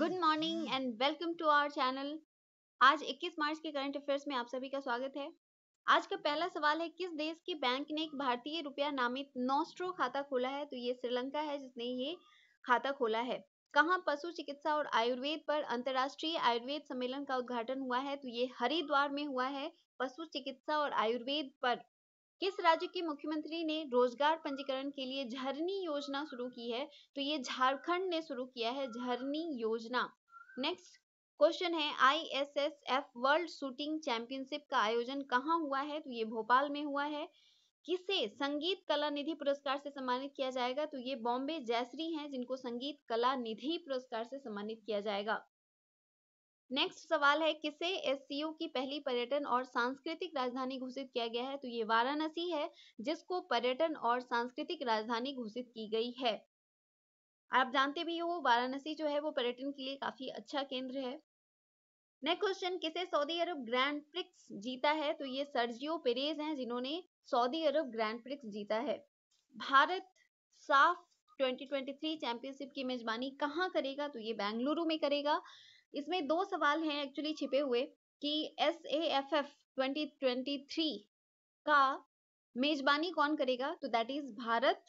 good morning and welcome to our channel आज 21 मार्च के current affairs में आप सभी का स्वागत है आज का पहला सवाल है किस देश के बैंक ने एक भारतीय रुपया नामित नोस्ट्रो खाता खोला है तो ये श्रीलंका है जिसने ये खाता खोला है कहाँ पशु चिकित्सा और आयुर्वेद पर अंतर्राष्ट्रीय आयुर्वेद सम्मेलन का उद्घाटन हुआ है तो ये हरिद्वार में हुआ है पशु चिकित्सा और आयुर्वेद पर किस राज्य के मुख्यमंत्री ने रोजगार पंजीकरण के लिए झरनी योजना शुरू की है तो ये झारखंड ने शुरू किया है झरनी योजना नेक्स्ट क्वेश्चन है I S S F world shooting championship का आयोजन कहाँ हुआ है तो ये भोपाल में हुआ है किसे संगीत कला निधि पुरस्कार से सम्मानित किया जाएगा तो ये बॉम्बे जयश्री हैं जिनको संगीत कला निधि पुरस्कार से सम्मानित किया जाएगा नेक्स्ट सवाल है किसे एस की पहली पर्यटन और सांस्कृतिक राजधानी घोषित किया गया है तो ये वाराणसी है जिसको पर्यटन और सांस्कृतिक राजधानी घोषित की गई है आप जानते भी हो वाराणसी जो है वो पर्यटन के लिए काफी अच्छा केंद्र है नेक्स्ट क्वेश्चन किसे सऊदी अरब ग्रैंड प्रिक्स जीता है तो ये सर्जियो पेरेज हैं जिन्होंने सऊदी अरब ग्रैंड प्रिक्स जीता है भारत साफ 2023 चैंपियनशिप की मेजबानी कहाँ करेगा तो ये बेंगलुरु में करेगा इसमें दो सवाल हैं एक्चुअली छिपे हुए कि S A F F twenty twenty three का मेजबानी कौन करेगा तो दैट इज भारत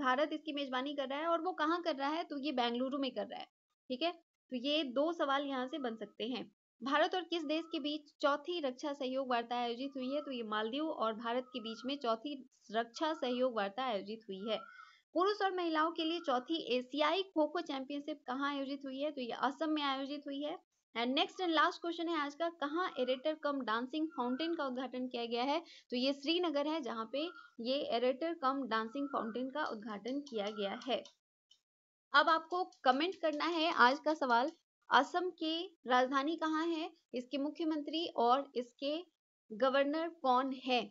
भारत इसकी मेजबानी कर रहा है और वो कहाँ कर रहा है तो ये बेंगलुरु में कर रहा है ठीक है तो ये दो सवाल यहाँ से बन सकते हैं भारत और किस देश के बीच चौथी रक्षा सहयोग वार्ता आयोजित हुई है तो ये मालदीव और भारत के बीच में चौथी रक्षा सहयोग वार्ता आयोजित हुई है पुरुष और महिलाओं के लिए चौथी एशियाई खो खो चैंपियनशिप कहाँ आयोजित हुई है तो ये असम में आयोजित हुई है and next and last question है आज का कहाँ एरेटर कम डांसिंग फाउंटेन का उद्घाटन किया गया है तो ये श्रीनगर है जहाँ पे ये एरेटर कम डांसिंग फाउंटेन का उद्घाटन किया गया है अब आपको कमेंट करना है आज का सवाल असम की राजधानी कहाँ है इसके मुख्यमंत्री और इसके गवर्नर कौन है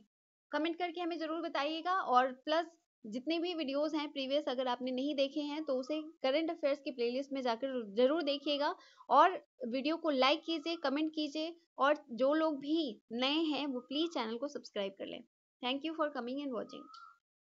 कमेंट करके हमें जरूर बताइएगा और प्लस जितने भी वीडियोस हैं प्रीवियस अगर आपने नहीं देखे हैं तो उसे करंट अफेयर्स की प्लेलिस्ट में जाकर जरूर देखिएगा और वीडियो को लाइक कीजिए कमेंट कीजिए और जो लोग भी नए हैं वो प्लीज़ चैनल को सब्सक्राइब कर लें thank you for coming and watching